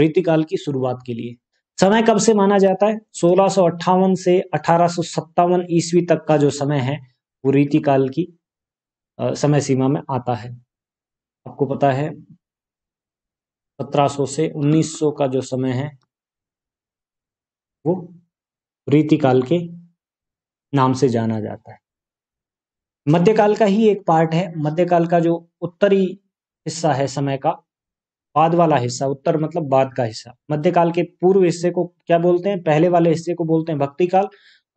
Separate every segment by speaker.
Speaker 1: रीतिकाल की शुरुआत के लिए समय कब से माना जाता है सोलह से अठारह ईस्वी तक का जो समय है वो रीतिकाल की समय सीमा में आता है आपको पता है 1700 से 1900 का जो समय है वो रीतिकाल के नाम से जाना जाता है मध्यकाल का ही एक पार्ट है मध्यकाल का जो उत्तरी हिस्सा है समय का बाद वाला हिस्सा उत्तर मतलब बाद का हिस्सा मध्यकाल के पूर्व हिस्से को क्या बोलते हैं पहले वाले हिस्से को बोलते हैं भक्ति काल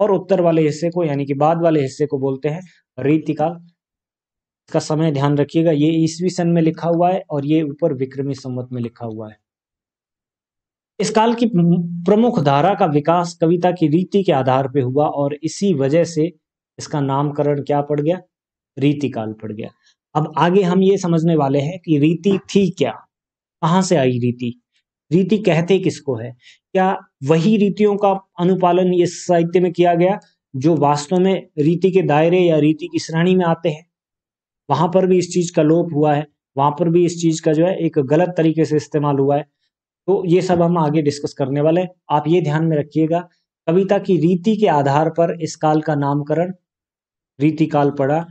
Speaker 1: और उत्तर वाले हिस्से को यानी कि बाद वाले हिस्से को बोलते हैं रीतिकाल इसका समय ध्यान रखिएगा ये ईसवी सन में लिखा हुआ है और ये ऊपर विक्रमी संवत में लिखा हुआ है इस काल की प्रमुख धारा का विकास कविता की रीति के आधार पर हुआ और इसी वजह से इसका नामकरण क्या पड़ गया रीतिकाल पड़ गया अब आगे हम ये समझने वाले हैं कि रीति थी क्या कहाँ से आई रीति रीति कहते किसको है क्या वही रीतियों का अनुपालन इस साहित्य में किया गया जो वास्तव में रीति के दायरे या रीति की श्रेणी में आते हैं वहां पर भी इस चीज का लोप हुआ है वहां पर भी इस चीज का जो है एक गलत तरीके से इस्तेमाल हुआ है तो ये सब हम आगे डिस्कस करने वाले हैं आप ये ध्यान में रखिएगा कविता की रीति के आधार पर इस काल का नामकरण रीति काल पड़ा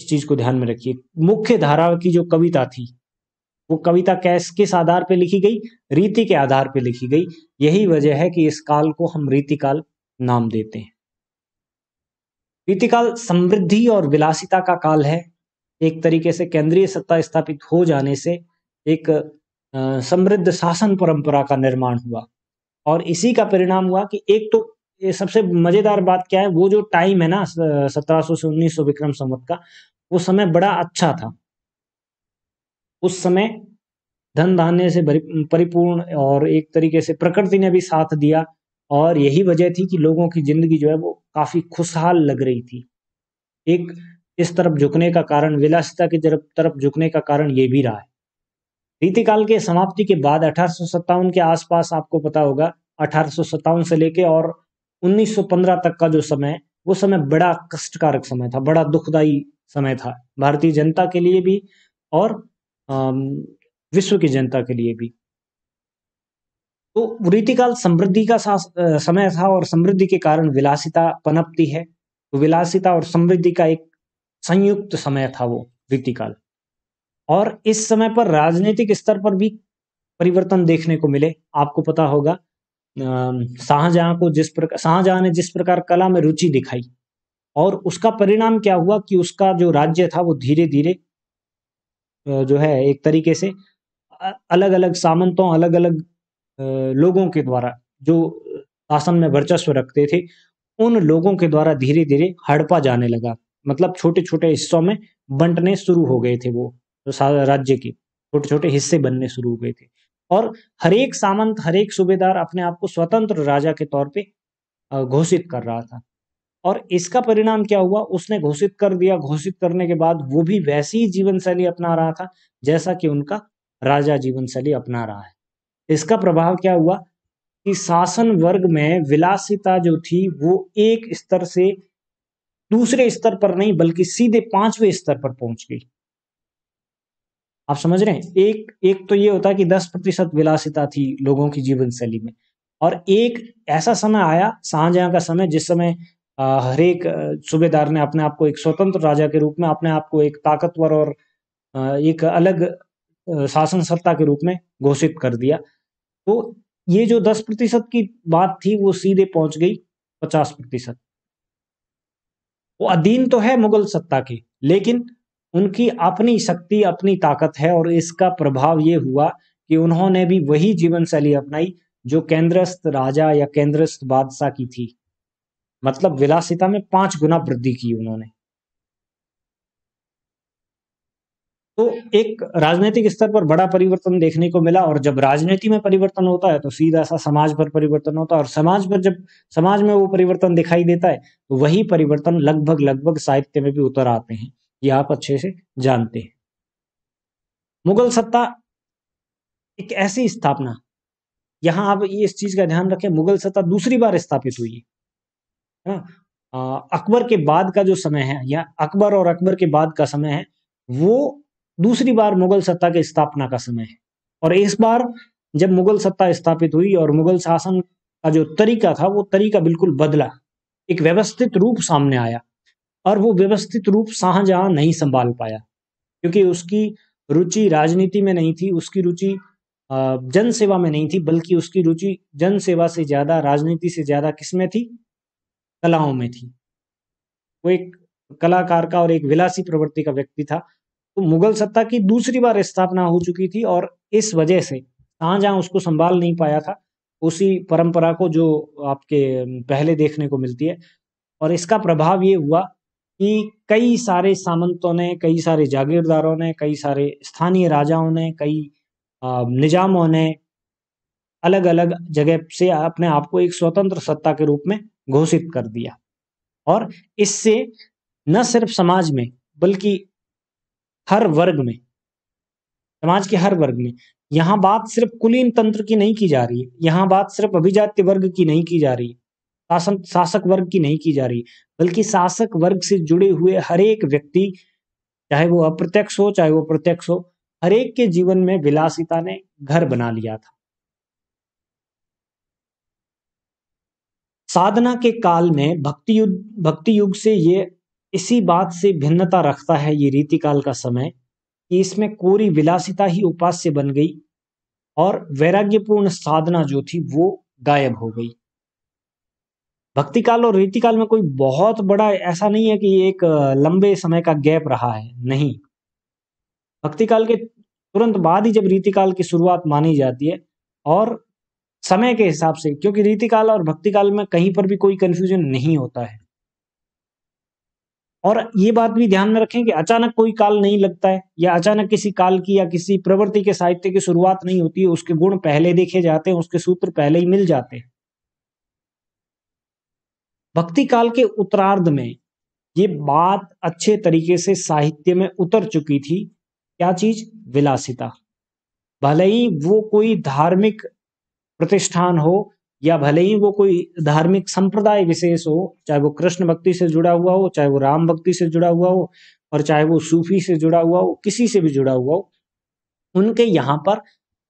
Speaker 1: इस चीज को ध्यान में रखिए मुख्य धारा की जो कविता थी वो कविता कैस किस आधार पे लिखी गई रीति के आधार पे लिखी गई यही वजह है कि इस काल को हम रीतिकाल नाम देते हैं रीतिकाल समृद्धि और विलासिता का काल है एक तरीके से केंद्रीय सत्ता स्थापित हो जाने से एक समृद्ध शासन परंपरा का निर्माण हुआ और इसी का परिणाम हुआ कि एक तो सबसे मजेदार बात क्या है वो जो टाइम है ना सत्रह से उन्नीस विक्रम संवत का वो समय बड़ा अच्छा था उस समय धन धान्य से परिपूर्ण और एक तरीके से प्रकृति ने भी साथ दिया और यही वजह थी कि लोगों की जिंदगी जो है वो काफी खुशहाल लग रही थी एक इस तरफ झुकने का कारण विलासिता की तरफ तरफ झुकने का कारण ये भी रहा है रीतिकाल के समाप्ति के बाद अठारह के आसपास आपको पता होगा अठारह से लेके और 1915 तक का जो समय वो समय बड़ा कष्टकारक समय था बड़ा दुखदायी समय था भारतीय जनता के लिए भी और विश्व की जनता के लिए भी तो रीतिकाल समृद्धि का समय था और समृद्धि के कारण विलासिता पनपती है तो विलासिता और समृद्धि का एक संयुक्त समय था वो रीतिकाल और इस समय पर राजनीतिक स्तर पर भी परिवर्तन देखने को मिले आपको पता होगा शाहजहां को जिस प्रकार शाहजहां ने जिस प्रकार कला में रुचि दिखाई और उसका परिणाम क्या हुआ कि उसका जो राज्य था वो धीरे धीरे जो है एक तरीके से अलग अलग सामंतों अलग अलग लोगों के द्वारा जो शासन में वर्चस्व रखते थे उन लोगों के द्वारा धीरे धीरे हड़पा जाने लगा मतलब छोटे छोटे हिस्सों में बंटने शुरू हो गए थे वो तो राज्य के छोटे छोटे हिस्से बनने शुरू हो गए थे और हरेक सामंत हरेक सूबेदार अपने आप को स्वतंत्र राजा के तौर पे घोषित कर रहा था और इसका परिणाम क्या हुआ उसने घोषित कर दिया घोषित करने के बाद वो भी वैसी ही जीवन शैली अपना रहा था जैसा कि उनका राजा जीवन शैली अपना रहा है इसका प्रभाव क्या हुआ कि शासन वर्ग में विलासिता जो थी वो एक स्तर से दूसरे स्तर पर नहीं बल्कि सीधे पांचवें स्तर पर पहुंच गई आप समझ रहे हैं एक एक तो ये होता कि दस प्रतिशत विलासिता थी लोगों की जीवन शैली में और एक ऐसा समय आया शाहजहां का समय जिस समय हर एक सूबेदार ने अपने आप को एक स्वतंत्र राजा के रूप में अपने आप को एक ताकतवर और एक अलग शासन सत्ता के रूप में घोषित कर दिया तो ये जो दस प्रतिशत की बात थी वो सीधे पहुंच गई पचास प्रतिशत वो अधीन तो है मुगल सत्ता की लेकिन उनकी अपनी शक्ति अपनी ताकत है और इसका प्रभाव ये हुआ कि उन्होंने भी वही जीवन शैली अपनाई जो केंद्रस्थ राजा या केंद्रस्थ बादशाह की थी मतलब विलासिता में पांच गुना वृद्धि की उन्होंने तो एक राजनीतिक स्तर पर बड़ा परिवर्तन देखने को मिला और जब राजनीति में परिवर्तन होता है तो सीधा सा समाज पर परिवर्तन होता है और समाज पर जब समाज में वो परिवर्तन दिखाई देता है तो वही परिवर्तन लगभग लगभग साहित्य में भी उतर आते हैं ये आप अच्छे से जानते हैं मुगल सत्ता एक ऐसी स्थापना यहां आप ये इस चीज का ध्यान रखें मुगल सत्ता दूसरी बार स्थापित हुई है हाँ, ना अकबर के बाद का जो समय है या अकबर और अकबर के बाद का समय है वो दूसरी बार मुगल सत्ता की स्थापना का समय है और इस बार जब मुगल सत्ता स्थापित हुई और मुगल शासन का जो तरीका था वो तरीका बिल्कुल बदला एक व्यवस्थित रूप सामने आया और वो व्यवस्थित रूप शाहजहां नहीं संभाल पाया क्योंकि उसकी रुचि राजनीति में नहीं थी उसकी रुचि जनसेवा में नहीं थी बल्कि उसकी रुचि जनसेवा से ज्यादा राजनीति से ज्यादा किसमें थी कलाओं में थी वो एक कलाकार का और एक विलासी प्रवृत्ति का व्यक्ति था तो मुगल सत्ता की दूसरी बार स्थापना हो चुकी थी और इस वजह से शाहजहां उसको संभाल नहीं पाया था उसी परंपरा को जो आपके पहले देखने को मिलती है और इसका प्रभाव ये हुआ कि कई सारे सामंतों ने कई सारे जागीरदारों ने कई सारे स्थानीय राजाओं ने कई निजामों ने अलग अलग जगह से अपने आप को एक स्वतंत्र सत्ता के रूप में घोषित कर दिया और इससे न सिर्फ समाज में बल्कि हर वर्ग में समाज के हर वर्ग में यहाँ बात सिर्फ कुलीन तंत्र की नहीं की जा रही है यहाँ बात सिर्फ अभिजात्य वर्ग की नहीं की जा रही शासन शासक वर्ग की नहीं की जा रही बल्कि शासक वर्ग से जुड़े हुए हर एक व्यक्ति चाहे वो अप्रत्यक्ष हो चाहे वो प्रत्यक्ष हो हर एक के जीवन में विलासिता ने घर बना लिया था साधना के काल में भक्ति युग भक्ति युग से ये इसी बात से भिन्नता रखता है ये रीति काल का समय कि इसमें कोरी विलासिता ही उपास्य बन गई और वैराग्यपूर्ण साधना जो थी वो गायब हो गई भक्ति काल और रीति काल में कोई बहुत बड़ा ऐसा नहीं है कि एक लंबे समय का गैप रहा है नहीं भक्ति काल के तुरंत बाद ही जब रीति काल की शुरुआत मानी जाती है और समय के हिसाब से क्योंकि रीति काल और भक्ति काल में कहीं पर भी कोई कंफ्यूजन नहीं होता है और ये बात भी ध्यान में रखें कि अचानक कोई काल नहीं लगता है या अचानक किसी काल की या किसी प्रवृत्ति के साहित्य की शुरुआत नहीं होती है उसके गुण पहले देखे जाते हैं उसके सूत्र पहले ही मिल जाते हैं भक्ति काल के उत्तरार्ध में ये बात अच्छे तरीके से साहित्य में उतर चुकी थी क्या चीज विलासिता भले ही वो कोई धार्मिक प्रतिष्ठान हो या भले ही वो कोई धार्मिक संप्रदाय विशेष हो चाहे वो कृष्ण भक्ति से जुड़ा हुआ हो चाहे वो राम भक्ति से जुड़ा हुआ हो और चाहे वो सूफी से जुड़ा हुआ हो किसी से भी जुड़ा हुआ हो उनके यहाँ पर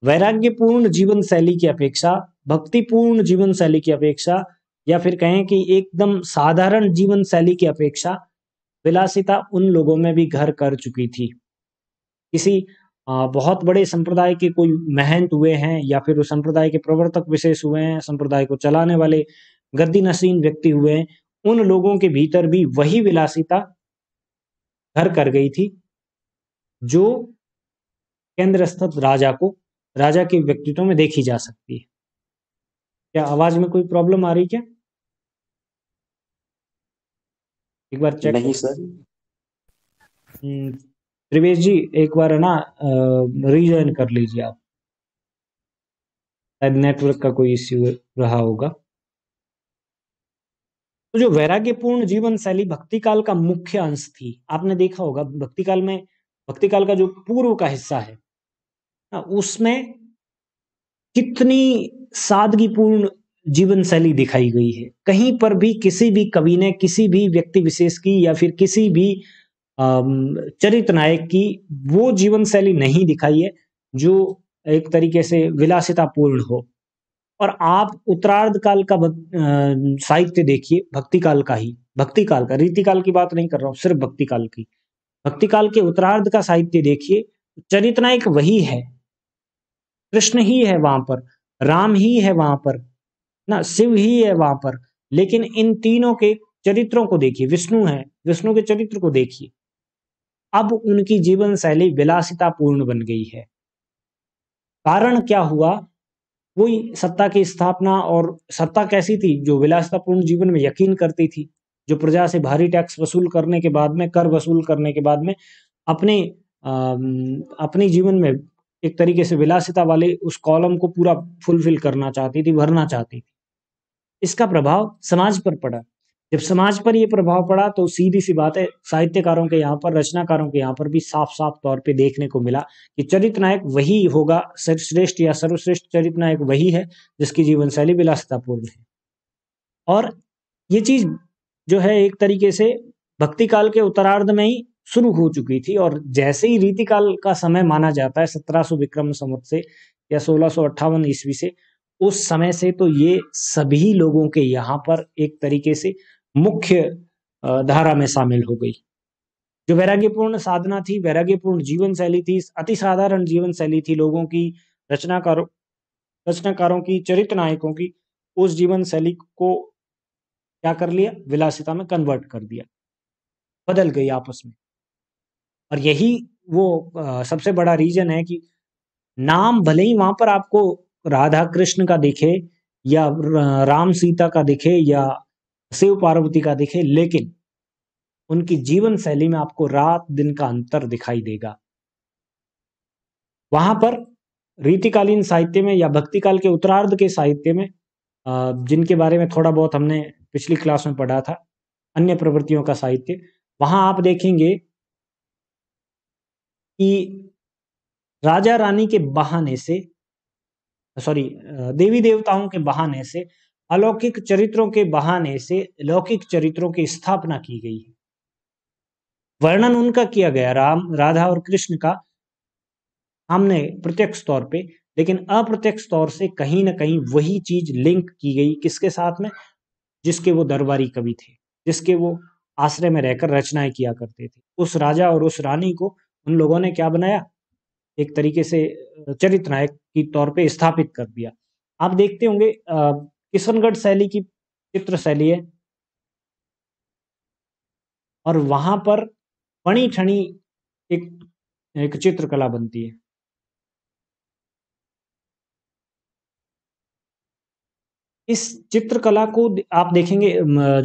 Speaker 1: वैराग्यपूर्ण जीवन शैली की अपेक्षा भक्तिपूर्ण जीवन शैली की अपेक्षा या फिर कहें कि एकदम साधारण जीवन शैली की अपेक्षा विलासिता उन लोगों में भी घर कर चुकी थी किसी बहुत बड़े संप्रदाय के कोई महंत हुए हैं या फिर उस संप्रदाय के प्रवर्तक विशेष हुए हैं संप्रदाय को चलाने वाले गद्दी नसीन व्यक्ति हुए हैं उन लोगों के भीतर भी वही विलासिता घर कर गई थी जो केंद्रस्थित राजा को राजा के व्यक्तित्व में देखी जा सकती है क्या आवाज में कोई प्रॉब्लम आ रही क्या एक बार चेक नहीं सर हम्म, त्रिवेश जी एक बार है ना रीजॉइन कर लीजिए आप शायद नेटवर्क का कोई इश्यू रहा होगा तो जो वैराग्यपूर्ण जीवन शैली भक्ति काल का मुख्य अंश थी आपने देखा होगा भक्ति काल में भक्ति काल का जो पूर्व का हिस्सा है ना हाँ, उसमें कितनी सादगीपूर्ण जीवन शैली दिखाई गई है कहीं पर भी किसी भी कवि ने किसी भी व्यक्ति विशेष की या फिर किसी भी चरित नायक की वो जीवन शैली नहीं दिखाई है जो एक तरीके से विलासितापूर्ण हो और आप उत्तरार्ध काल का साहित्य देखिए भक्ति काल का ही भक्ति काल का रीति काल की बात नहीं कर रहा हूं सिर्फ भक्ति काल की भक्ति काल के उत्तरार्ध का साहित्य देखिए चरित नायक वही है कृष्ण ही है वहां पर राम ही है वहां पर ना शिव ही है वहां पर लेकिन इन तीनों के चरित्रों को देखिए विष्णु है विष्णु के चरित्र को देखिए अब उनकी जीवन शैली विलासितापूर्ण बन गई है कारण क्या हुआ कोई सत्ता की स्थापना और सत्ता कैसी थी जो विलासितापूर्ण जीवन में यकीन करती थी जो प्रजा से भारी टैक्स वसूल करने के बाद में कर वसूल करने के बाद में अपने आ, अपने जीवन में एक तरीके से विलासिता वाले उस कॉलम को पूरा फुलफिल करना चाहती थी भरना चाहती थी इसका प्रभाव समाज पर पड़ा जब समाज पर यह प्रभाव पड़ा तो सीधी सी बात है साहित्यकारों के यहाँ पर रचनाकारों के यहाँ पर भी साफ साफ तौर पे देखने को मिला कि चरित्र नायक वही होगा सर्वश्रेष्ठ या सर्वश्रेष्ठ चरित्र नायक वही है जिसकी जीवन शैली विलासतापूर्ण है और ये चीज जो है एक तरीके से भक्ति काल के उत्तरार्ध में ही शुरू हो चुकी थी और जैसे ही रीति काल का समय माना जाता है सत्रह विक्रम संवत से या सोलह ईस्वी से उस समय से तो ये सभी लोगों के यहाँ पर एक तरीके से मुख्य धारा में शामिल हो गई जो वैराग्यपूर्ण साधना थी वैराग्यपूर्ण जीवन शैली थी अति साधारण जीवन शैली थी लोगों की रचनाकारों रचनाकारों की चरित्र नायकों की उस जीवन शैली को क्या कर लिया विलासिता में कन्वर्ट कर दिया बदल गई आपस में और यही वो सबसे बड़ा रीजन है कि नाम भले ही वहां पर आपको राधा कृष्ण का दिखे या राम सीता का दिखे या शिव पार्वती का दिखे लेकिन उनकी जीवन शैली में आपको रात दिन का अंतर दिखाई देगा वहां पर रीतिकालीन साहित्य में या भक्ति काल के उत्तरार्ध के साहित्य में जिनके बारे में थोड़ा बहुत हमने पिछली क्लास में पढ़ा था अन्य प्रवृत्तियों का साहित्य वहां आप देखेंगे कि राजा रानी के बहाने से सॉरी देवी देवताओं के बहाने से अलौकिक चरित्रों के बहाने से लौकिक चरित्रों की स्थापना की गई है वर्णन उनका किया गया राम राधा और कृष्ण का हमने प्रत्यक्ष तौर पे लेकिन अप्रत्यक्ष तौर से कहीं ना कहीं वही चीज लिंक की गई किसके साथ में जिसके वो दरबारी कवि थे जिसके वो आश्रय में रहकर रचनाएं किया करते थे उस राजा और उस रानी को उन लोगों ने क्या बनाया एक तरीके से चरित्र नायक की तौर पे स्थापित कर दिया आप देखते होंगे किशनगढ़ शैली की चित्र शैली है और वहां पर फणी ठणी एक एक चित्रकला बनती है इस चित्रकला को आप देखेंगे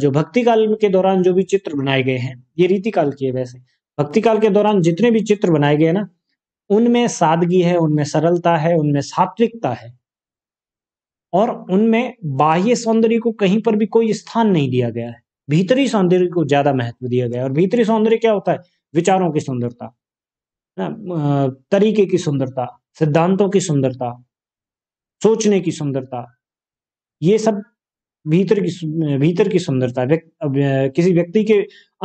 Speaker 1: जो भक्ति काल के दौरान जो भी चित्र बनाए गए हैं ये रीति काल की है वैसे भक्ति काल के दौरान जितने भी चित्र बनाए गए हैं ना उनमें सादगी है उनमें सरलता है उनमें सात्विकता है और उनमें बाह्य सौंदर्य को कहीं पर भी कोई स्थान नहीं दिया गया है भीतरी सौंदर्य को ज्यादा महत्व दिया गया है और भीतरी सौंदर्य क्या होता है विचारों की सुंदरता तरीके की सुंदरता सिद्धांतों की सुंदरता सोचने की सुंदरता ये सब भीतर की भीतर की सुंदरता व्यक, किसी व्यक्ति के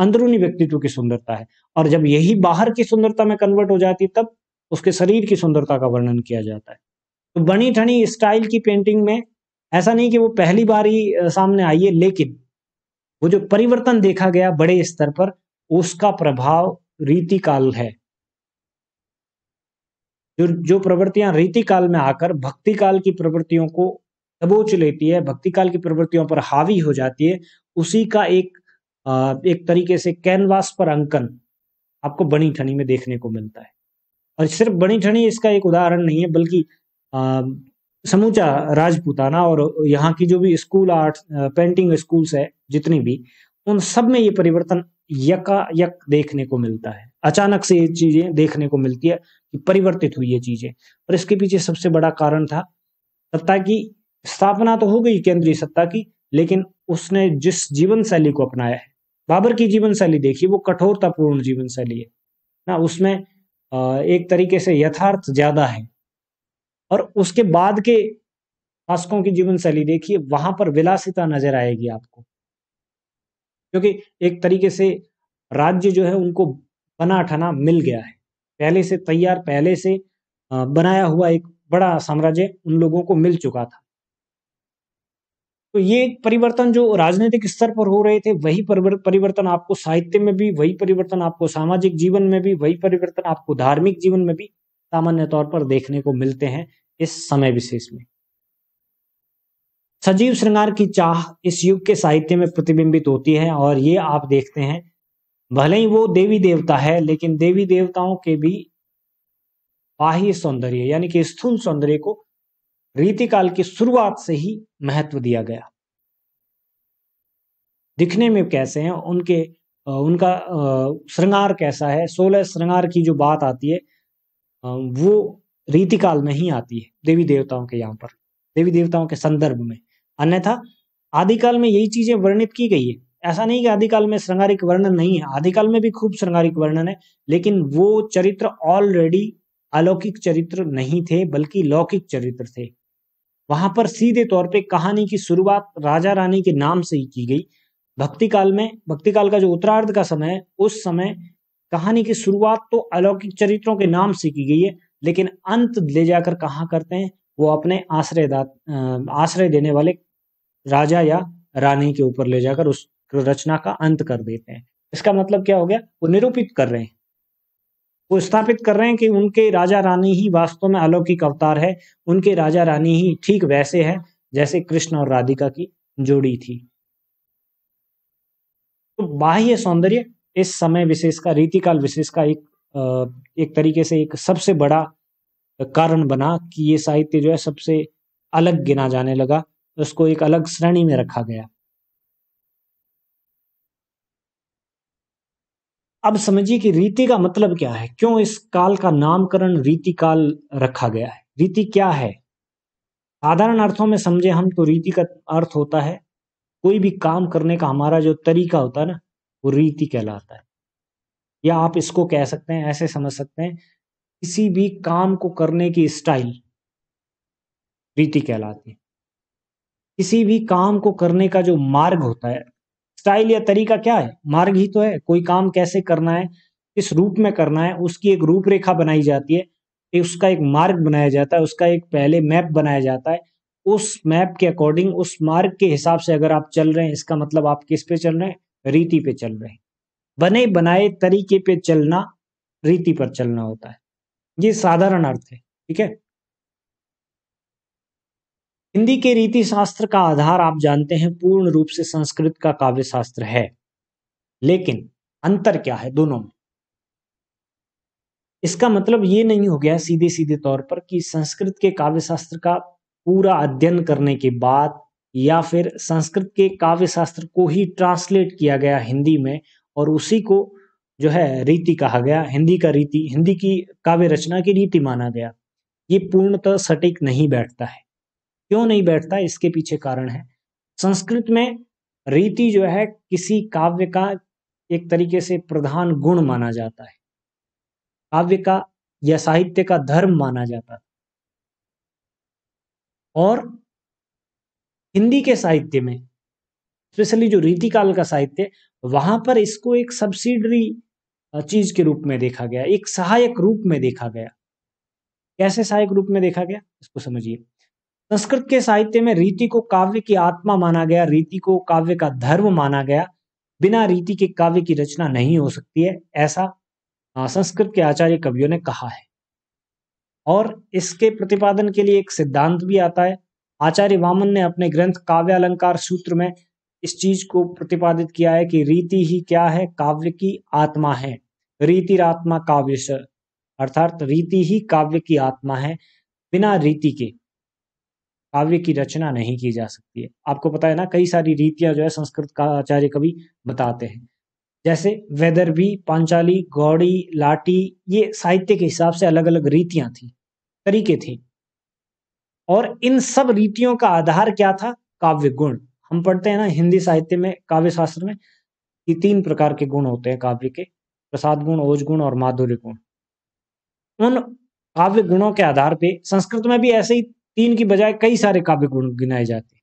Speaker 1: अंदरूनी व्यक्तित्व की सुंदरता है और जब यही बाहर की सुंदरता में कन्वर्ट हो जाती तब उसके शरीर की सुंदरता का वर्णन किया जाता है तो बनी ठनी स्टाइल की पेंटिंग में ऐसा नहीं कि वो पहली बार ही सामने आई है लेकिन वो जो परिवर्तन देखा गया बड़े स्तर पर उसका प्रभाव रीतिकाल है जो जो प्रवृत्तियां रीतिकाल में आकर भक्ति काल की प्रवृत्तियों को दबोच लेती है भक्ति काल की प्रवृत्तियों पर हावी हो जाती है उसी का एक आ, एक तरीके से कैनवास पर अंकन आपको बनी ठनी में देखने को मिलता है और सिर्फ बनी ठनी इसका एक उदाहरण नहीं है बल्कि समूचा राजपूताना और यहाँ की जो भी स्कूल आर्ट पेंटिंग स्कूल्स है जितनी भी उन सब में ये परिवर्तन यका यक देखने को मिलता है अचानक से ये चीजें देखने को मिलती है कि परिवर्तित हुई ये चीजें और इसके पीछे सबसे बड़ा कारण था सत्ता की स्थापना तो हो गई केंद्रीय सत्ता की लेकिन उसने जिस जीवन शैली को अपनाया है बाबर की जीवन शैली देखिए वो कठोरतापूर्ण जीवन शैली है ना उसमें एक तरीके से यथार्थ ज्यादा है और उसके बाद के शासकों की जीवन शैली देखिए वहां पर विलासिता नजर आएगी आपको क्योंकि एक तरीके से राज्य जो है उनको बना ठना मिल गया है पहले से तैयार पहले से बनाया हुआ एक बड़ा साम्राज्य उन लोगों को मिल चुका था तो ये परिवर्तन जो राजनीतिक स्तर पर हो रहे थे वही परिवर्तन आपको साहित्य में भी वही परिवर्तन आपको सामाजिक जीवन में भी वही परिवर्तन आपको धार्मिक जीवन में भी सामान्य तौर पर देखने को मिलते हैं इस समय विशेष में सजीव श्रृंगार की चाह इस युग के साहित्य में प्रतिबिंबित होती है और ये आप देखते हैं भले ही वो देवी देवता है लेकिन देवी देवताओं के भी बाह्य सौंदर्य यानी कि स्थूल सौंदर्य को रीतिकाल की शुरुआत से ही महत्व दिया गया दिखने में कैसे हैं उनके उनका श्रृंगार कैसा है सोलह श्रृंगार की जो बात आती है वो रीतिकाल में ही आती है देवी देवताओं के यहाँ पर देवी देवताओं के संदर्भ में अन्यथा आदिकाल में यही चीजें वर्णित की गई है ऐसा नहीं कि आदिकाल में श्रृंगारिक वर्णन नहीं है आदिकाल में भी खूब श्रृंगारिक वर्णन है लेकिन वो चरित्र ऑलरेडी अलौकिक चरित्र नहीं थे बल्कि लौकिक चरित्र थे वहां पर सीधे तौर पे कहानी की शुरुआत राजा रानी के नाम से ही की गई भक्ति काल में भक्ति काल का जो उत्तरार्ध का समय है उस समय कहानी की शुरुआत तो अलौकिक चरित्रों के नाम से की गई है लेकिन अंत ले जाकर कहाँ करते हैं वो अपने आश्रय आश्रय देने वाले राजा या रानी के ऊपर ले जाकर उस रचना का अंत कर देते हैं इसका मतलब क्या हो गया वो निरूपित कर रहे हैं वो स्थापित कर रहे हैं कि उनके राजा रानी ही वास्तव में अलौकिक अवतार है उनके राजा रानी ही ठीक वैसे है जैसे कृष्ण और राधिका की जोड़ी थी तो बाह्य सौंदर्य इस समय विशेष का रीतिकाल विशेष का एक एक तरीके से एक सबसे बड़ा कारण बना कि ये साहित्य जो है सबसे अलग गिना जाने लगा उसको एक अलग श्रेणी में रखा गया अब समझिए कि रीति का मतलब क्या है क्यों इस काल का नामकरण रीति काल रखा गया है रीति क्या है साधारण अर्थों में समझे हम तो रीति का अर्थ होता है कोई भी काम करने का हमारा जो तरीका होता है ना वो रीति कहलाता है या आप इसको कह सकते हैं ऐसे समझ सकते हैं किसी भी काम को करने की स्टाइल रीति कहलाती है किसी भी काम को करने का जो मार्ग होता है स्टाइल या तरीका क्या है मार्ग ही तो है कोई काम कैसे करना है किस रूप में करना है उसकी एक रूपरेखा बनाई जाती है उसका एक मार्ग बनाया जाता है उसका एक पहले मैप बनाया जाता है उस मैप के अकॉर्डिंग उस मार्ग के हिसाब से अगर आप चल रहे हैं इसका मतलब आप किस पे चल रहे हैं रीति पे चल रहे बने बनाए तरीके पे चलना रीति पर चलना होता है ये साधारण अर्थ है ठीक है हिंदी के रीति शास्त्र का आधार आप जानते हैं पूर्ण रूप से संस्कृत का काव्य शास्त्र है लेकिन अंतर क्या है दोनों में इसका मतलब ये नहीं हो गया सीधे सीधे तौर पर कि संस्कृत के काव्य शास्त्र का पूरा अध्ययन करने के बाद या फिर संस्कृत के काव्य शास्त्र को ही ट्रांसलेट किया गया हिंदी में और उसी को जो है रीति कहा गया हिंदी का रीति हिंदी की काव्य रचना की रीति माना गया ये पूर्णतः सटीक नहीं बैठता है क्यों नहीं बैठता इसके पीछे कारण है संस्कृत में रीति जो है किसी काव्य का एक तरीके से प्रधान गुण माना जाता है काव्य का या साहित्य का धर्म माना जाता है और हिंदी के साहित्य में स्पेशली जो रीतिकाल का साहित्य वहां पर इसको एक सब्सिडरी चीज के रूप में देखा गया एक सहायक रूप में देखा गया कैसे सहायक रूप में देखा गया इसको समझिए संस्कृत के साहित्य में रीति को काव्य की आत्मा माना गया रीति को काव्य का धर्म माना गया बिना रीति के काव्य की रचना नहीं हो सकती है ऐसा संस्कृत के आचार्य कवियों ने कहा है और इसके प्रतिपादन के लिए एक सिद्धांत भी आता है आचार्य वामन ने अपने ग्रंथ काव्य अलंकार सूत्र में इस चीज को प्रतिपादित किया है कि रीति ही क्या है काव्य की आत्मा है रीतिरात्मा काव्य अर्थात रीति ही काव्य की आत्मा है बिना रीति के काव्य की रचना नहीं की जा सकती है आपको पता है ना कई सारी रीतियां जो है संस्कृत का आचार्य कवि बताते हैं जैसे वेदर भी पांचाली गौड़ी लाठी ये साहित्य के हिसाब से अलग अलग रीतियां थी तरीके थी और इन सब रीतियों का आधार क्या था काव्य गुण हम पढ़ते हैं ना हिंदी साहित्य में काव्य शास्त्र में कि तीन प्रकार के गुण होते हैं काव्य के प्रसाद गुण ओज गुण और माधुर्य गुण उन काव्य गुणों के आधार पे संस्कृत में भी ऐसे ही तीन की बजाय कई सारे काव्य गुण गिनाए जाते हैं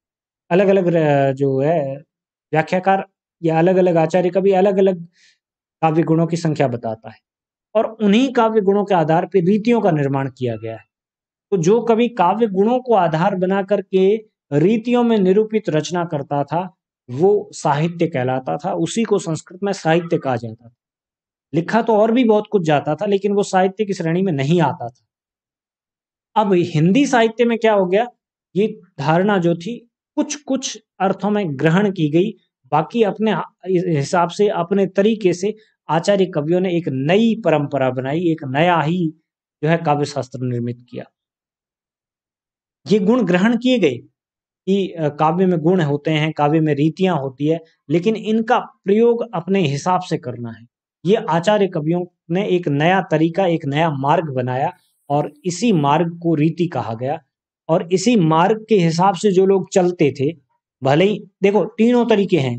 Speaker 1: अलग अलग जो है व्याख्याकार या अलग अलग आचार्य का भी अलग अलग काव्य गुणों की संख्या बताता है और उन्हीं काव्य गुणों के आधार पर रीतियों का निर्माण किया गया है तो जो कवि काव्य गुणों को आधार बना करके रीतियों में निरूपित रचना करता था वो साहित्य कहलाता था उसी को संस्कृत में साहित्य कहा जाता था लिखा तो और भी बहुत कुछ जाता था लेकिन वो साहित्य की श्रेणी में नहीं आता था अब हिंदी साहित्य में क्या हो गया ये धारणा जो थी कुछ कुछ अर्थों में ग्रहण की गई बाकी अपने हिसाब से अपने तरीके से आचार्य कवियों ने एक नई परंपरा बनाई एक नया ही जो है काव्य शास्त्र निर्मित किया ये गुण ग्रहण किए गए कि काव्य में गुण होते हैं काव्य में रीतियां होती है लेकिन इनका प्रयोग अपने हिसाब से करना है ये आचार्य कवियों ने एक नया तरीका एक नया मार्ग बनाया और इसी मार्ग को रीति कहा गया और इसी मार्ग के हिसाब से जो लोग चलते थे भले ही देखो तीनों तरीके हैं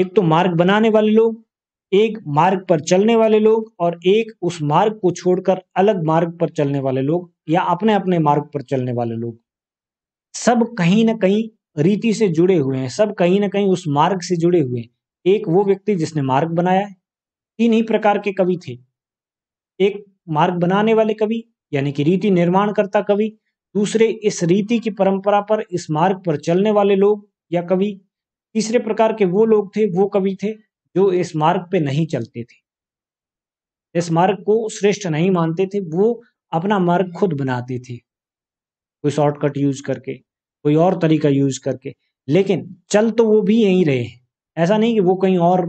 Speaker 1: एक तो मार्ग बनाने वाले लोग एक मार्ग पर चलने वाले लोग और एक उस मार्ग को छोड़कर अलग मार्ग पर चलने वाले लोग या अपने अपने मार्ग पर चलने वाले लोग सब कहीं ना कहीं रीति से जुड़े हुए हैं सब कहीं ना कहीं उस मार्ग से जुड़े हुए हैं एक वो व्यक्ति जिसने मार्ग बनाया है तीन ही प्रकार के कवि थे एक मार्ग बनाने वाले कवि यानी कि रीति निर्माणकर्ता कवि दूसरे इस रीति की परंपरा पर इस मार्ग पर चलने वाले लोग या कवि तीसरे प्रकार के वो लोग थे वो कवि थे जो इस मार्ग पे नहीं चलते थे इस मार्ग को श्रेष्ठ नहीं मानते थे वो अपना मार्ग खुद बनाते थे कोई शॉर्टकट यूज करके कोई और तरीका यूज करके लेकिन चल तो वो भी यहीं रहे हैं ऐसा नहीं कि वो कहीं और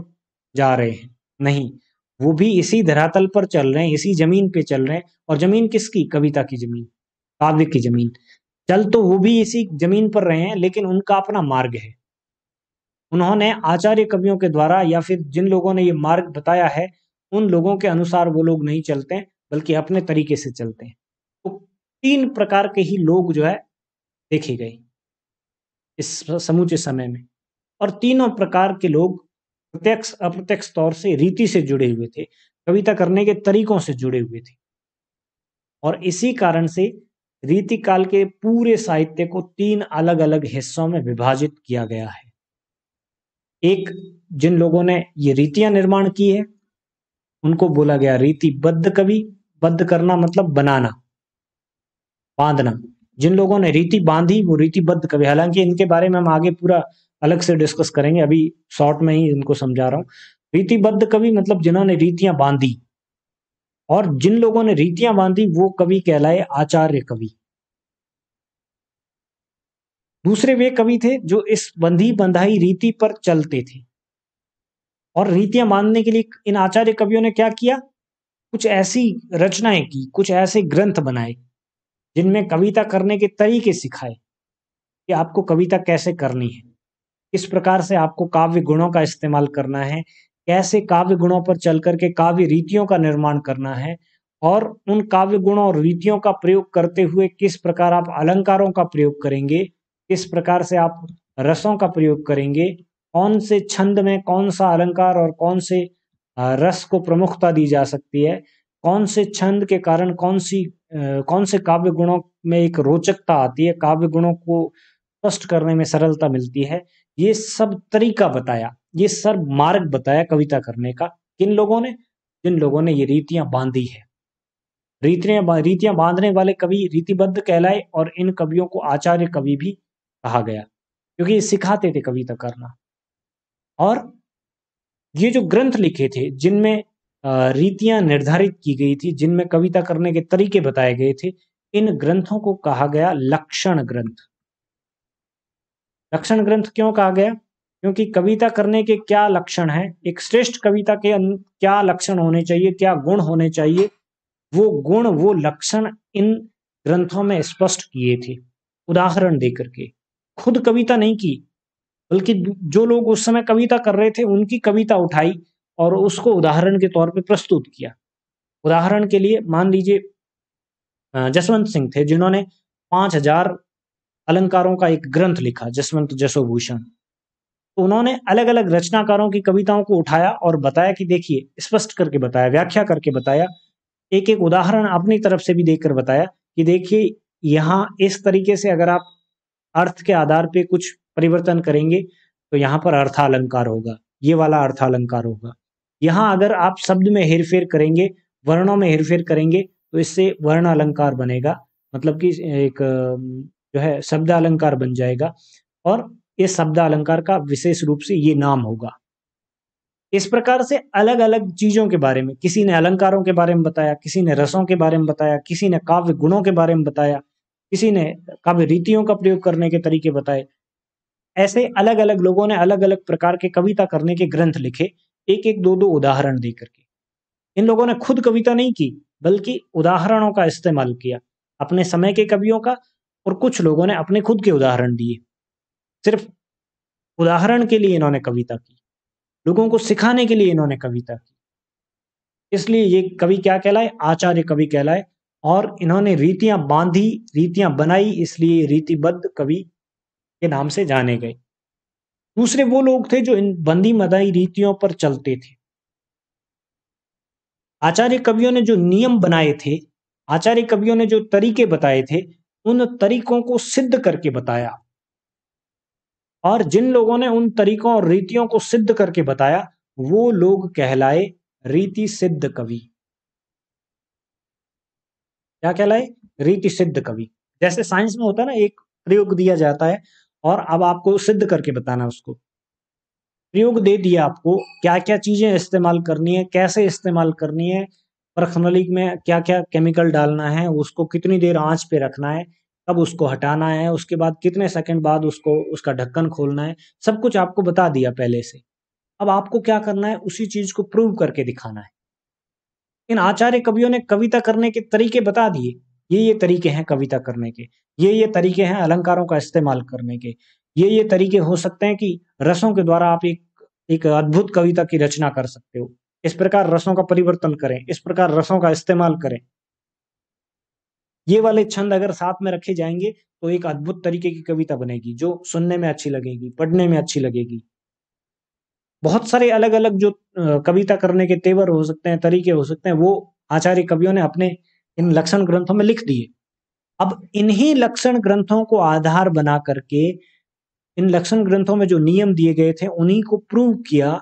Speaker 1: जा रहे हैं नहीं वो भी इसी धरातल पर चल रहे हैं इसी जमीन पे चल रहे हैं और जमीन किसकी कविता की जमीन काव्य की जमीन चल तो वो भी इसी जमीन पर रहे हैं लेकिन उनका अपना मार्ग है उन्होंने आचार्य कवियों के द्वारा या फिर जिन लोगों ने ये मार्ग बताया है उन लोगों के अनुसार वो लोग नहीं चलते बल्कि अपने तरीके से चलते हैं तीन प्रकार के ही लोग जो है देखे गए इस समूचे समय में और तीनों प्रकार के लोग प्रत्यक्ष अप्रत्यक्ष तौर से रीति से जुड़े हुए थे कविता करने के तरीकों से जुड़े हुए थे और इसी कारण से रीति काल के पूरे साहित्य को तीन अलग अलग हिस्सों में विभाजित किया गया है एक जिन लोगों ने ये रीतियां निर्माण की है उनको बोला गया रीतिबद्ध कवि बद्ध करना मतलब बनाना बांधना जिन लोगों ने रीति बांधी वो रीतिबद्ध कवि हालांकि इनके बारे में हम आगे पूरा अलग से डिस्कस करेंगे अभी शॉर्ट में ही इनको समझा रहा हूँ रीतिबद्ध कवि मतलब जिन्होंने रीतियां बांधी और जिन लोगों ने रीतियां बांधी वो कवि कहलाए आचार्य कवि दूसरे वे कवि थे जो इस बंधी बंधाई रीति पर चलते थे और रीतियां बांधने के लिए इन आचार्य कवियों ने क्या किया कुछ ऐसी रचनाएं की कुछ ऐसे ग्रंथ बनाए जिनमें कविता करने के तरीके सिखाए कि आपको कविता कैसे करनी है किस प्रकार से आपको काव्य गुणों का इस्तेमाल करना है कैसे काव्य गुणों पर चल करके काव्य रीतियों का निर्माण करना है और उन काव्य गुणों और रीतियों का प्रयोग करते हुए किस प्रकार आप अलंकारों का प्रयोग करेंगे किस प्रकार से आप रसों का प्रयोग करेंगे कौन से छंद में कौन सा अलंकार और कौन से रस को प्रमुखता दी जा सकती है कौन से छंद के कारण कौन सी कौन से काव्य गुणों में एक रोचकता आती है काव्य गुणों को स्पष्ट करने में सरलता मिलती है ये सब तरीका बताया ये सब मार्ग बताया कविता करने का किन लोगों ने जिन लोगों ने ये रीतियां बांधी है रीतियां रीतियां बांधने वाले कवि रीतिबद्ध कहलाए और इन कवियों को आचार्य कवि भी कहा गया क्योंकि ये सिखाते थे कविता करना और ये जो ग्रंथ लिखे थे जिनमें रीतियां निर्धारित की गई थी जिनमें कविता करने के तरीके बताए गए थे इन ग्रंथों को कहा गया लक्षण ग्रंथ लक्षण ग्रंथ क्यों कहा गया क्योंकि कविता करने के क्या लक्षण हैं एक श्रेष्ठ कविता के क्या लक्षण होने चाहिए क्या गुण होने चाहिए वो गुण वो लक्षण इन ग्रंथों में स्पष्ट किए थे उदाहरण देकर के खुद कविता नहीं की बल्कि जो लोग उस समय कविता कर रहे थे उनकी कविता उठाई और उसको उदाहरण के तौर पे प्रस्तुत किया उदाहरण के लिए मान लीजिए जसवंत सिंह थे जिन्होंने पांच हजार अलंकारों का एक ग्रंथ लिखा जसवंत जसोभूषण तो उन्होंने अलग अलग रचनाकारों की कविताओं को उठाया और बताया कि देखिए स्पष्ट करके बताया व्याख्या करके बताया एक एक उदाहरण अपनी तरफ से भी देखकर बताया कि देखिए यहाँ इस तरीके से अगर आप अर्थ के आधार पे कुछ परिवर्तन करेंगे तो यहाँ पर अर्थालंकार होगा ये वाला अर्थालंकार होगा यहाँ अगर आप शब्द में हेर फेर करेंगे वर्णों में हेरफेर करेंगे तो इससे वर्ण अलंकार बनेगा मतलब कि एक जो है शब्द अलंकार बन जाएगा और इस शब्द अलंकार का विशेष रूप से ये नाम होगा इस प्रकार से अलग अलग चीजों के बारे में किसी ने अलंकारों के बारे में बताया किसी ने रसों के बारे में बताया किसी ने काव्य गुणों के बारे में बताया किसी ने काव्य रीतियों का प्रयोग करने के तरीके बताए ऐसे अलग अलग लोगों ने अलग अलग प्रकार के कविता करने के ग्रंथ लिखे एक एक दो दो उदाहरण दे करके इन लोगों ने खुद कविता नहीं की बल्कि उदाहरणों का इस्तेमाल किया अपने समय के कवियों का और कुछ लोगों ने अपने खुद के उदाहरण दिए सिर्फ उदाहरण के लिए इन्होंने कविता की लोगों को सिखाने के लिए इन्होंने कविता की इसलिए ये कवि क्या कहलाए आचार्य कवि कहलाए और इन्होंने रीतियां बांधी रीतियां बनाई इसलिए रीतिबद्ध कवि के नाम से जाने गए दूसरे वो लोग थे जो इन बंदी मदाई रीतियों पर चलते थे आचार्य कवियों ने जो नियम बनाए थे आचार्य कवियों ने जो तरीके बताए थे उन तरीकों को सिद्ध करके बताया और जिन लोगों ने उन तरीकों और रीतियों को सिद्ध करके बताया वो लोग कहलाए रीति सिद्ध कवि क्या कहलाए रीति सिद्ध कवि जैसे साइंस में होता है ना एक प्रयोग दिया जाता है और अब आपको सिद्ध करके बताना उसको प्रयोग दे दिया आपको क्या क्या चीज़ें इस्तेमाल करनी है कैसे इस्तेमाल करनी है पर्खनलिक में क्या क्या केमिकल डालना है उसको कितनी देर आंच पे रखना है कब उसको हटाना है उसके बाद कितने सेकंड बाद उसको उसका ढक्कन खोलना है सब कुछ आपको बता दिया पहले से अब आपको क्या करना है उसी चीज को प्रूव करके दिखाना है इन आचार्य कवियों ने कविता करने के तरीके बता दिए ये ये तरीके हैं कविता करने के ये ये तरीके हैं अलंकारों का इस्तेमाल करने के ये ये तरीके हो सकते हैं कि रसों के द्वारा आप एक एक अद्भुत कविता की रचना कर सकते हो इस प्रकार रसों का परिवर्तन करें इस प्रकार रसों का इस्तेमाल करें ये वाले छंद अगर साथ में रखे जाएंगे तो एक अद्भुत तरीके की कविता बनेगी जो सुनने में अच्छी लगेगी पढ़ने में अच्छी लगेगी बहुत सारे अलग अलग जो कविता करने के तेवर हो सकते हैं तरीके हो सकते हैं वो आचार्य कवियों ने अपने इन लक्षण ग्रंथों में लिख दिए अब इन्हीं लक्षण ग्रंथों को आधार बना करके इन लक्षण ग्रंथों में जो नियम दिए गए थे उन्हीं को प्रूव किया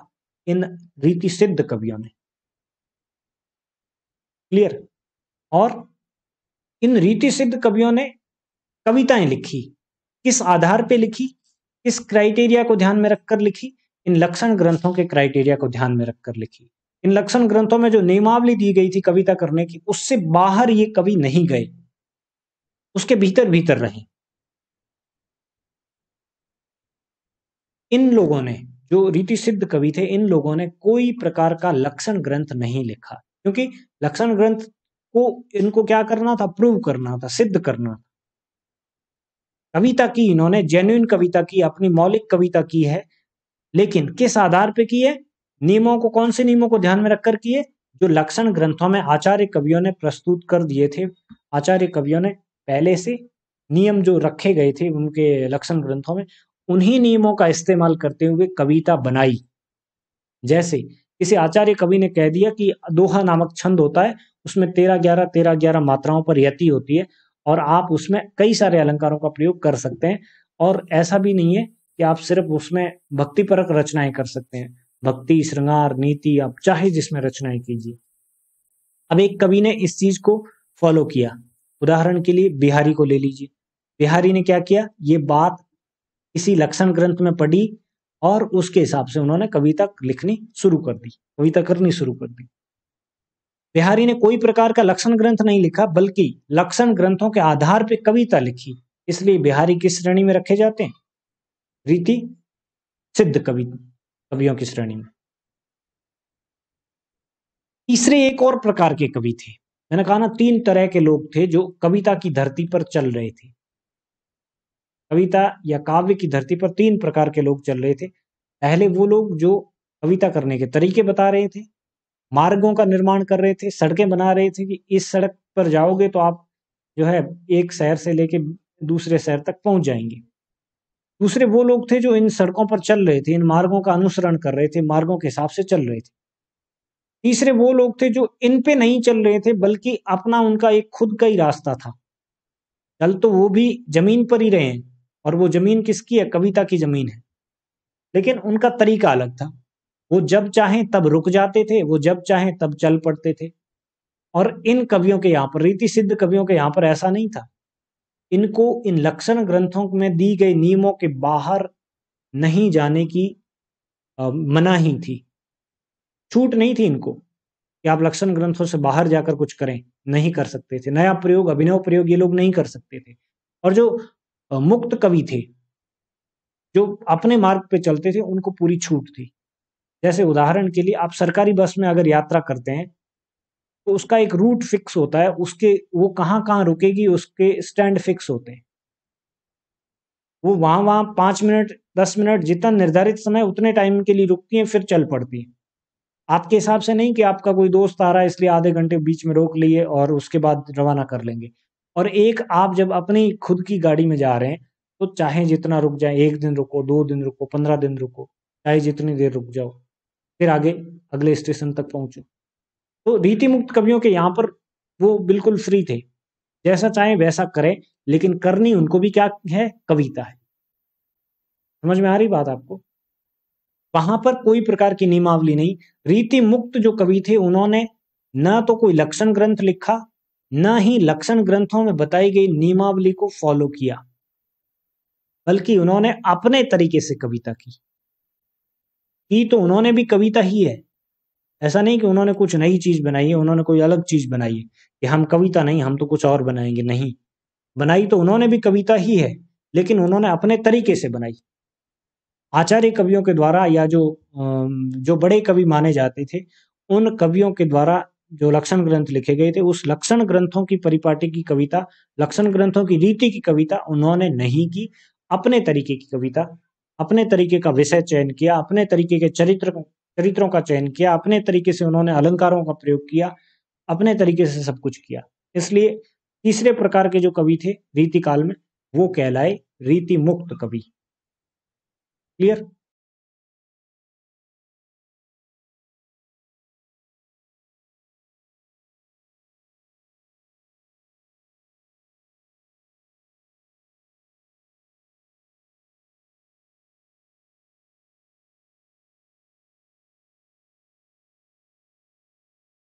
Speaker 1: इन रीति सिद्ध कवियों ने क्लियर और इन रीति सिद्ध कवियों ने कविताएं लिखी किस आधार पे लिखी किस क्राइटेरिया को ध्यान में रखकर लिखी इन लक्षण ग्रंथों के क्राइटेरिया को ध्यान में रखकर लिखी इन लक्षण ग्रंथों में जो नियमावली दी गई थी कविता करने की उससे बाहर ये कवि नहीं गए उसके भीतर भीतर रहे इन लोगों ने जो रीति सिद्ध कवि थे इन लोगों ने कोई प्रकार का लक्षण ग्रंथ नहीं लिखा क्योंकि लक्षण ग्रंथ को इनको क्या करना था प्रूव करना था सिद्ध करना था कविता की इन्होंने जेन्युन कविता की अपनी मौलिक कविता की है लेकिन किस आधार पे की है नियमों को कौन से नियमों को ध्यान में रखकर किए जो लक्षण ग्रंथों में आचार्य कवियों ने प्रस्तुत कर दिए थे आचार्य कवियों ने पहले से नियम जो रखे गए थे उनके लक्षण ग्रंथों में उन्हीं नियमों का इस्तेमाल करते हुए कविता बनाई जैसे किसी आचार्य कवि ने कह दिया कि दोहा नामक छंद होता है उसमें तेरह ग्यारह तेरह ग्यारह मात्राओं पर यति होती है और आप उसमें कई सारे अलंकारों का प्रयोग कर सकते हैं और ऐसा भी नहीं है कि आप सिर्फ उसमें भक्तिपरक रचनाएं कर सकते हैं भक्ति श्रृंगार नीति आप चाहे जिसमें रचनाएं कीजिए अब एक कवि ने इस चीज को फॉलो किया उदाहरण के लिए बिहारी को ले लीजिए बिहारी ने क्या किया ये बात किसी लक्षण ग्रंथ में पढ़ी और उसके हिसाब से उन्होंने कविता लिखनी शुरू कर दी कविता करनी शुरू कर दी बिहारी ने कोई प्रकार का लक्षण ग्रंथ नहीं लिखा बल्कि लक्षण ग्रंथों के आधार पर कविता लिखी इसलिए बिहारी किस श्रेणी में रखे जाते हैं रीति सिद्ध कविता कवियों की श्रेणी में तीसरे एक और प्रकार के कवि थे मैंने कहा ना तीन तरह के लोग थे जो कविता की धरती पर चल रहे थे कविता या काव्य की धरती पर तीन प्रकार के लोग चल रहे थे पहले वो लोग जो कविता करने के तरीके बता रहे थे मार्गों का निर्माण कर रहे थे सड़कें बना रहे थे कि इस सड़क पर जाओगे तो आप जो है एक शहर से लेके दूसरे शहर तक पहुंच जाएंगे दूसरे वो लोग थे जो इन सड़कों पर चल रहे थे इन मार्गों का अनुसरण कर रहे थे मार्गों के हिसाब से चल रहे थे तीसरे वो लोग थे जो इन पे नहीं चल रहे थे बल्कि अपना उनका एक खुद का ही रास्ता था चल तो वो भी जमीन पर ही रहे और वो जमीन किसकी है कविता की जमीन है लेकिन उनका तरीका अलग था वो जब चाहें तब रुक जाते थे वो जब चाहें तब चल पड़ते थे और इन कवियों के यहाँ पर रीति सिद्ध कवियों के यहाँ पर ऐसा नहीं था इनको इन लक्षण ग्रंथों में दी गई नियमों के बाहर नहीं जाने की मनाही थी छूट नहीं थी इनको कि आप लक्षण ग्रंथों से बाहर जाकर कुछ करें नहीं कर सकते थे नया प्रयोग अभिनव प्रयोग ये लोग नहीं कर सकते थे और जो मुक्त कवि थे जो अपने मार्ग पे चलते थे उनको पूरी छूट थी जैसे उदाहरण के लिए आप सरकारी बस में अगर यात्रा करते हैं तो उसका एक रूट फिक्स होता है उसके वो कहाँ कहाँ रुकेगी उसके स्टैंड फिक्स होते हैं वो वहाँ वहाँ पाँच मिनट दस मिनट जितना निर्धारित समय उतने टाइम के लिए रुकती हैं फिर चल पड़ती हैं आपके हिसाब से नहीं कि आपका कोई दोस्त आ रहा है इसलिए आधे घंटे बीच में रोक लिए और उसके बाद रवाना कर लेंगे और एक आप जब अपनी खुद की गाड़ी में जा रहे हैं तो चाहे जितना रुक जाए एक दिन रुको दो दिन रुको पंद्रह दिन रुको चाहे जितनी देर रुक जाओ फिर आगे अगले स्टेशन तक पहुंचो तो रीति मुक्त कवियों के यहाँ पर वो बिल्कुल फ्री थे जैसा चाहे वैसा करें लेकिन करनी उनको भी क्या है कविता है समझ में आ रही बात आपको वहां पर कोई प्रकार की नियमावली नहीं रीति मुक्त जो कवि थे उन्होंने न तो कोई लक्षण ग्रंथ लिखा न ही लक्षण ग्रंथों में बताई गई नियमावली को फॉलो किया बल्कि उन्होंने अपने तरीके से कविता की, की तो उन्होंने भी कविता ही है ऐसा नहीं कि उन्होंने कुछ नई चीज बनाई है उन्होंने कोई अलग चीज बनाई है कि हम कविता नहीं हम तो कुछ और बनाएंगे नहीं बनाई तो उन्होंने भी कविता ही है लेकिन उन्होंने अपने तरीके से बनाई आचार्य कवियों के द्वारा या जो जो बड़े कवि माने जाते थे उन कवियों के द्वारा जो लक्षण ग्रंथ लिखे गए थे उस लक्षण ग्रंथों की परिपाटी की कविता लक्षण ग्रंथों की रीति की कविता उन्होंने नहीं की अपने तरीके की कविता अपने तरीके का विषय चयन किया अपने तरीके के चरित्र चरित्रों का चयन किया अपने तरीके से उन्होंने अलंकारों का प्रयोग किया अपने तरीके से सब कुछ किया इसलिए तीसरे प्रकार के जो कवि थे रीति काल में वो कहलाए रीति मुक्त कवि क्लियर